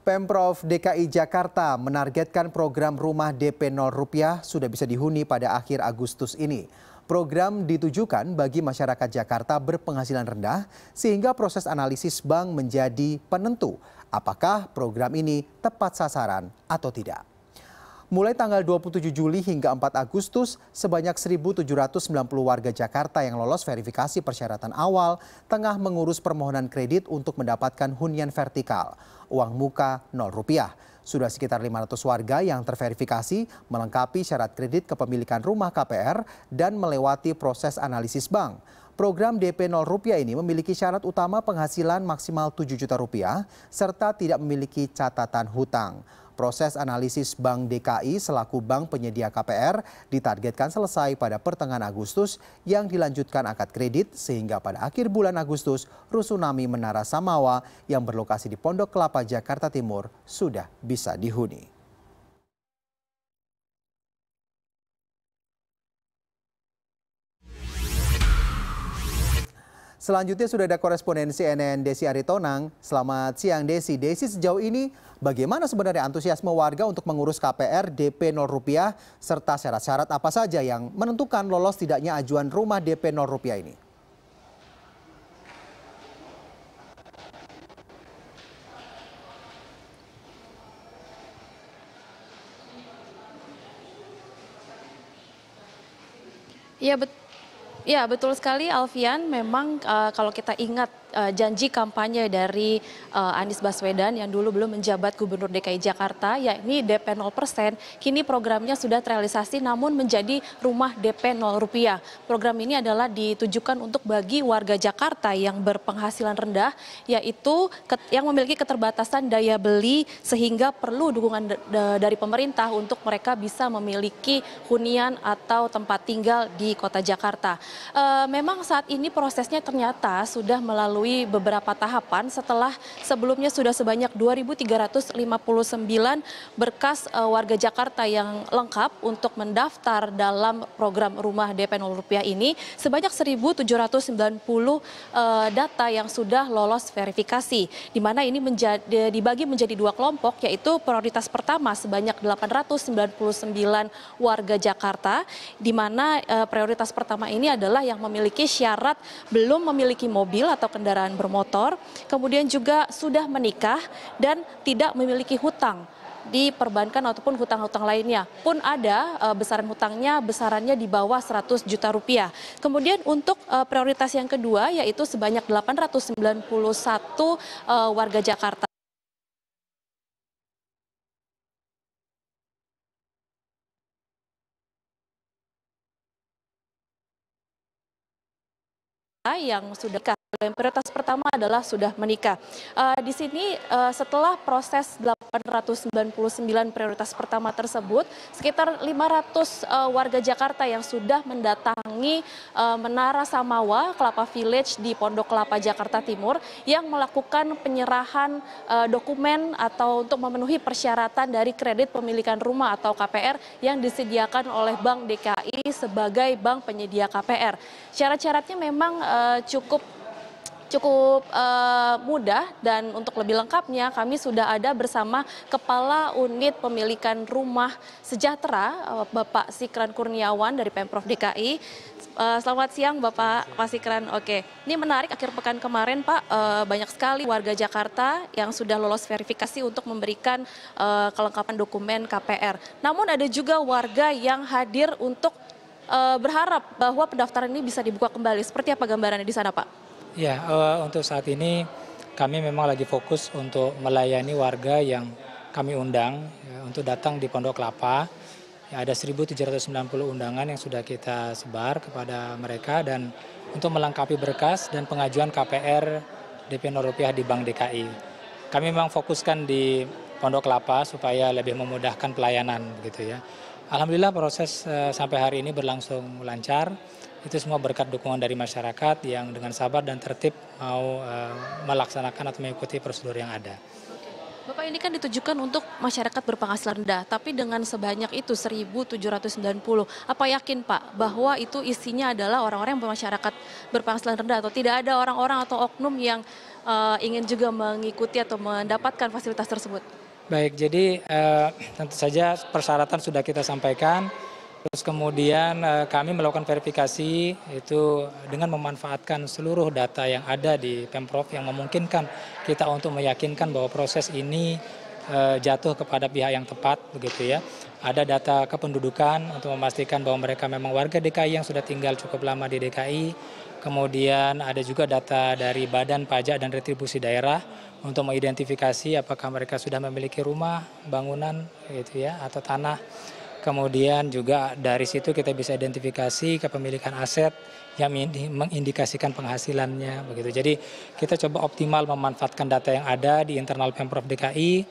Pemprov DKI Jakarta menargetkan program rumah DP 0 rupiah sudah bisa dihuni pada akhir Agustus ini. Program ditujukan bagi masyarakat Jakarta berpenghasilan rendah sehingga proses analisis bank menjadi penentu apakah program ini tepat sasaran atau tidak. Mulai tanggal 27 Juli hingga 4 Agustus, sebanyak 1.790 warga Jakarta yang lolos verifikasi persyaratan awal tengah mengurus permohonan kredit untuk mendapatkan hunian vertikal. Uang muka nol rupiah. Sudah sekitar 500 warga yang terverifikasi melengkapi syarat kredit kepemilikan rumah KPR dan melewati proses analisis bank. Program DP 0 rupiah ini memiliki syarat utama penghasilan maksimal 7 juta rupiah serta tidak memiliki catatan hutang. Proses analisis Bank DKI selaku bank penyedia KPR ditargetkan selesai pada pertengahan Agustus yang dilanjutkan akad kredit sehingga pada akhir bulan Agustus Rusunami Menara Samawa yang berlokasi di Pondok Kelapa, Jakarta Timur sudah bisa dihuni. Selanjutnya sudah ada korespondensi NN Desi Aritonang. Selamat siang Desi. Desi sejauh ini bagaimana sebenarnya antusiasme warga untuk mengurus KPR DP 0 rupiah serta syarat-syarat apa saja yang menentukan lolos tidaknya ajuan rumah DP 0 rupiah ini? Ya betul. Ya betul sekali alfian memang eh, kalau kita ingat uh, janji kampanye dari uh, Anies Baswedan yang dulu belum menjabat Gubernur DKI Jakarta yakni DP 0%, kini programnya sudah terrealisasi namun menjadi rumah DP 0 rupiah. Program ini adalah ditujukan untuk bagi warga Jakarta yang berpenghasilan rendah yaitu yang memiliki keterbatasan daya beli sehingga perlu dukungan dari pemerintah untuk mereka bisa memiliki hunian atau tempat tinggal di Kota Jakarta. Uh, memang saat ini prosesnya ternyata sudah melalui melalui beberapa tahapan setelah sebelumnya sudah sebanyak 2.359 berkas eh, warga Jakarta yang lengkap untuk mendaftar dalam program rumah DP 0 rupiah ini sebanyak 1.790 uh, eh, data yang sudah lolos verifikasi di mana ini menjadi dibagi menjadi dua kelompok yaitu prioritas pertama sebanyak 899 warga Jakarta di mana eh, prioritas pertama ini adalah yang memiliki syarat belum memiliki mobil atau kendaraan kendaraan bermotor, kemudian juga sudah menikah dan tidak memiliki hutang di perbankan ataupun hutang-hutang lainnya pun ada e, besaran hutangnya besarannya di bawah 100 juta rupiah. Kemudian untuk e, prioritas yang kedua yaitu sebanyak 891 e, eh, warga Jakarta yang sudah yang prioritas pertama adalah sudah menikah. Uh, di sini uh, setelah proses 899 prioritas pertama tersebut, sekitar 500 uh, eh, warga Jakarta yang sudah mendatangi uh, Menara Samawa Kelapa Village di Pondok Kelapa Jakarta Timur yang melakukan penyerahan uh, dokumen atau untuk memenuhi persyaratan dari kredit pemilikan rumah atau KPR yang disediakan oleh Bank DKI sebagai bank penyedia KPR. Syarat-syaratnya memang uh, cukup cukup uh, mudah dan untuk lebih lengkapnya kami sudah ada bersama Kepala Unit Pemilikan Rumah Sejahtera uh, Bapak Sikran Kurniawan dari Pemprov DKI. Uh, eh, selamat siang Bapak Pak Sikran. Oke, ini menarik akhir pekan kemarin Pak uh, banyak sekali warga Jakarta yang sudah lolos verifikasi untuk memberikan uh, kelengkapan dokumen KPR. Namun ada juga warga yang hadir untuk berharap bahwa pendaftaran ini bisa dibuka kembali. Seperti apa gambarannya di sana Pak? Ya, uh, untuk saat ini kami memang lagi fokus untuk melayani warga yang kami undang ya, untuk datang di Pondok Kelapa. Ya, ada 1.790 undangan yang sudah kita sebar kepada mereka dan untuk melengkapi berkas dan pengajuan KPR DP rupiah di Bank DKI. Kami memang fokuskan di Pondok Kelapa supaya lebih memudahkan pelayanan begitu ya. Alhamdulillah proses uh, sampai hari ini berlangsung lancar itu semua berkat dukungan dari masyarakat yang dengan sabar dan tertib mau uh, melaksanakan atau mengikuti prosedur yang ada. Bapak ini kan ditujukan untuk masyarakat berpenghasilan rendah, tapi dengan sebanyak itu 1.790, apa yakin Pak bahwa itu isinya adalah orang-orang yang bermasyarakat berpenghasilan rendah atau tidak ada orang-orang atau oknum yang uh, ingin juga mengikuti atau mendapatkan fasilitas tersebut? Baik, jadi uh, tentu saja persyaratan sudah kita sampaikan Terus kemudian eh, kami melakukan verifikasi itu dengan memanfaatkan seluruh data yang ada di Pemprov yang memungkinkan kita untuk meyakinkan bahwa proses ini eh, jatuh kepada pihak yang tepat begitu ya. Ada data kependudukan untuk memastikan bahwa mereka memang warga DKI yang sudah tinggal cukup lama di DKI. Kemudian ada juga data dari Badan Pajak dan Retribusi Daerah untuk mengidentifikasi apakah mereka sudah memiliki rumah, bangunan gitu ya atau tanah Kemudian juga dari situ kita bisa identifikasi kepemilikan aset yang mengindikasikan penghasilannya begitu. Jadi kita coba optimal memanfaatkan data yang ada di internal Pemprov DKI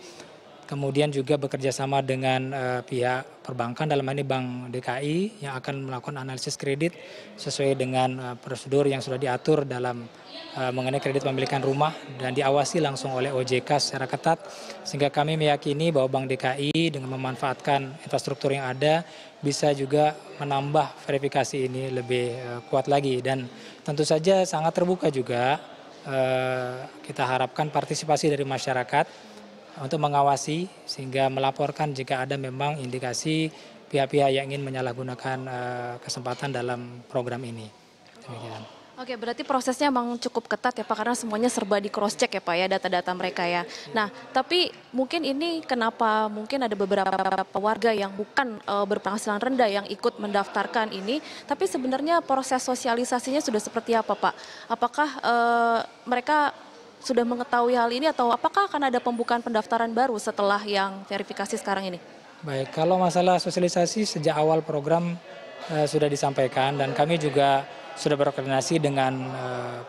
kemudian juga bekerja sama dengan uh, pihak perbankan dalam hal ini Bank DKI yang akan melakukan analisis kredit sesuai dengan uh, prosedur yang sudah diatur dalam uh, mengenai kredit pemilikan rumah dan diawasi langsung oleh OJK secara ketat sehingga kami meyakini bahwa Bank DKI dengan memanfaatkan infrastruktur yang ada bisa juga menambah verifikasi ini lebih uh, kuat lagi dan tentu saja sangat terbuka juga uh, kita harapkan partisipasi dari masyarakat untuk mengawasi sehingga melaporkan jika ada memang indikasi pihak-pihak yang ingin menyalahgunakan uh, kesempatan dalam program ini. Demikian. Oke, berarti prosesnya memang cukup ketat ya Pak, karena semuanya serba di cross check ya Pak ya data-data mereka ya. Nah, tapi mungkin ini kenapa mungkin ada beberapa warga yang bukan e, berpenghasilan rendah yang ikut mendaftarkan ini, tapi sebenarnya proses sosialisasinya sudah seperti apa Pak? Apakah e, mereka sudah mengetahui hal ini atau apakah akan ada pembukaan pendaftaran baru setelah yang verifikasi sekarang ini? Baik, kalau masalah sosialisasi sejak awal program eh, sudah disampaikan dan kami juga sudah berkoordinasi dengan eh,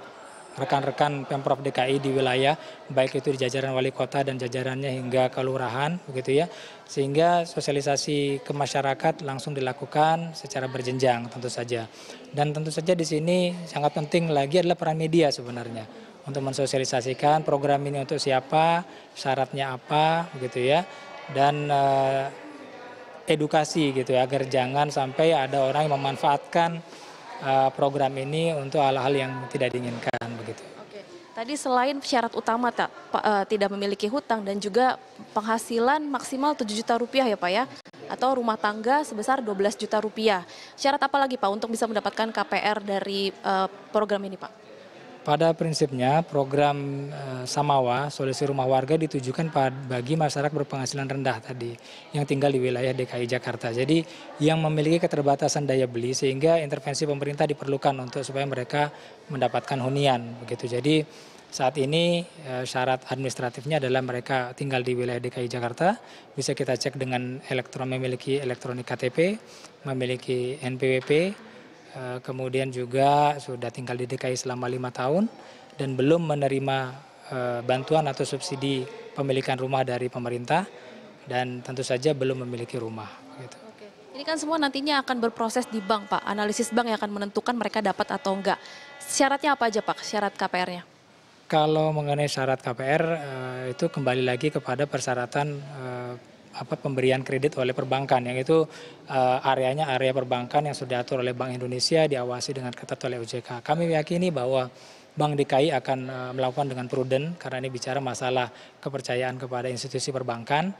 rekan-rekan Pemprov DKI di wilayah, baik itu di jajaran wali kota dan jajarannya hingga kelurahan, begitu ya. Sehingga sosialisasi ke masyarakat langsung dilakukan secara berjenjang tentu saja. Dan tentu saja di sini sangat penting lagi adalah peran media sebenarnya untuk mensosialisasikan program ini untuk siapa, syaratnya apa, gitu ya, dan eh, edukasi gitu ya, agar jangan sampai ada orang yang memanfaatkan eh, program ini untuk hal-hal yang tidak diinginkan, begitu. Tadi selain syarat utama tak, eh, tidak memiliki hutang dan juga penghasilan maksimal 7 juta rupiah ya Pak ya, atau rumah tangga sebesar 12 juta rupiah. Syarat apa lagi Pak untuk bisa mendapatkan KPR dari uh, program ini Pak? Pada prinsipnya, program eh, Samawa, solusi rumah warga ditujukan bagi masyarakat berpenghasilan rendah tadi yang tinggal di wilayah DKI Jakarta. Jadi yang memiliki keterbatasan daya beli sehingga intervensi pemerintah diperlukan untuk supaya mereka mendapatkan hunian begitu. Jadi saat ini eh, syarat administratifnya adalah mereka tinggal di wilayah DKI Jakarta, bisa kita cek dengan elektron memiliki elektronik KTP, memiliki NPWP, Eh, kemudian juga sudah tinggal di DKI selama lima tahun dan belum menerima eh, bantuan atau subsidi pemilikan rumah dari pemerintah dan tentu saja belum memiliki rumah. Gitu. Oke. Ini kan semua nantinya akan berproses di bank, Pak. Analisis bank yang akan menentukan mereka dapat atau enggak. Syaratnya apa aja, Pak? Syarat KPR-nya? Kalau mengenai syarat KPR eh, itu kembali lagi kepada persyaratan apa pemberian kredit oleh perbankan yang itu uh, areanya area perbankan yang sudah diatur oleh Bank Indonesia diawasi dengan ketat oleh OJK. Kami meyakini bahwa Bank DKI akan eh, melakukan dengan prudent karena ini bicara masalah kepercayaan kepada institusi perbankan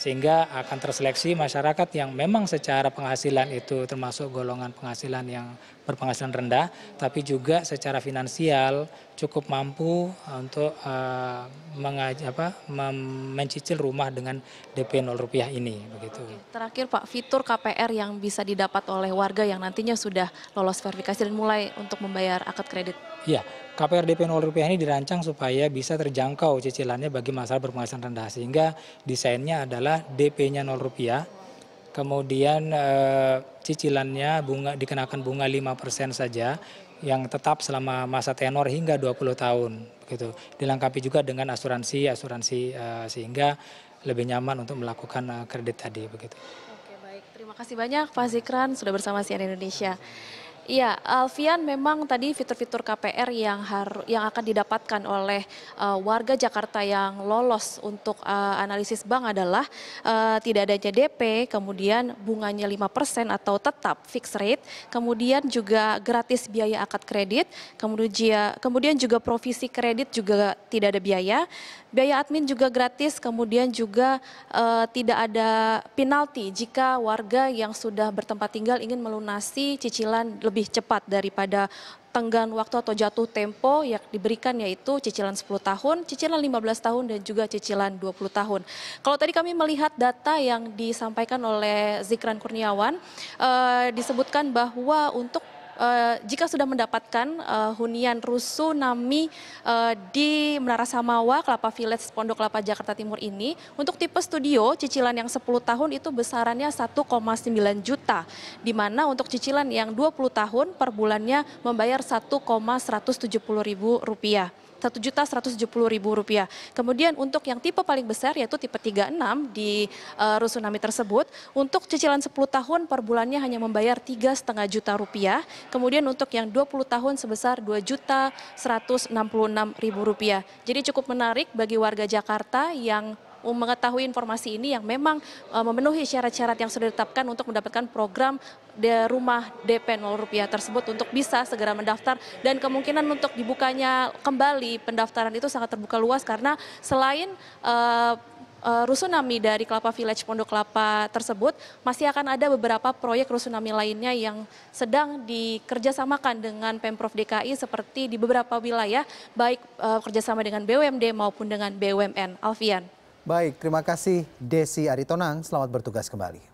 sehingga akan terseleksi masyarakat yang memang secara penghasilan itu termasuk golongan penghasilan yang berpenghasilan rendah tapi juga secara finansial cukup mampu eh, untuk eh, mengaj apa mencicil rumah dengan DP 0 rupiah ini begitu. Terakhir Pak, fitur KPR yang bisa didapat oleh warga yang nantinya sudah lolos verifikasi dan mulai untuk membayar akad kredit. Iya, KPR DP 0 rupiah ini dirancang supaya bisa terjangkau cicilannya bagi masyarakat berpenghasilan rendah sehingga desainnya adalah DP-nya 0 rupiah kemudian e, cicilannya bunga dikenakan bunga 5% saja yang tetap selama masa tenor hingga 20 tahun gitu. Dilengkapi juga dengan asuransi-asuransi e, eh, sehingga lebih nyaman untuk melakukan eh, kredit tadi begitu. Oke, baik. Terima kasih banyak Pak Zikran sudah bersama CNN Indonesia. Iya, Alfian memang tadi fitur-fitur KPR yang yang akan didapatkan oleh uh, warga Jakarta yang lolos untuk uh, analisis bank adalah uh, tidak adanya DP, kemudian bunganya 5% atau tetap fixed rate, kemudian juga gratis biaya akad kredit, kemudian kemudian juga provisi kredit juga tidak ada biaya, biaya admin juga gratis, kemudian juga uh, tidak ada penalti jika warga yang sudah bertempat tinggal ingin melunasi cicilan lebih cepat daripada tenggang waktu atau jatuh tempo yang diberikan yaitu cicilan 10 tahun, cicilan 15 tahun dan juga cicilan 20 tahun. Kalau tadi kami melihat data yang disampaikan oleh Zikran Kurniawan eh, disebutkan bahwa untuk Eh, jika sudah mendapatkan uh, hunian rusuh Nami uh, di Menara Samawa, Kelapa Village, Pondok Kelapa, Jakarta Timur ini, untuk tipe studio cicilan yang 10 tahun itu besarannya 1,9 juta, di mana untuk cicilan yang 20 tahun per bulannya membayar 1,170 ribu rupiah. Rp1.170.000. Kemudian untuk yang tipe paling besar yaitu tipe 36 di uh, rusunami tersebut untuk cicilan 10 tahun per bulannya hanya membayar tiga setengah juta rupiah. Kemudian untuk yang 20 tahun sebesar dua juta seratus enam puluh enam ribu rupiah. Jadi cukup menarik bagi warga Jakarta yang mengetahui informasi ini yang memang eh, memenuhi syarat-syarat yang sudah ditetapkan untuk mendapatkan program di rumah DP 0 rupiah tersebut untuk bisa segera mendaftar dan kemungkinan untuk dibukanya kembali pendaftaran itu sangat terbuka luas karena selain uh, rusunami dari Kelapa Village Pondok Kelapa tersebut masih akan ada beberapa proyek rusunami lainnya yang sedang dikerjasamakan dengan Pemprov DKI seperti di beberapa wilayah baik kerjasama dengan BUMD maupun dengan BUMN. Alfian. Baik, terima kasih Desi Aritonang. Selamat bertugas kembali.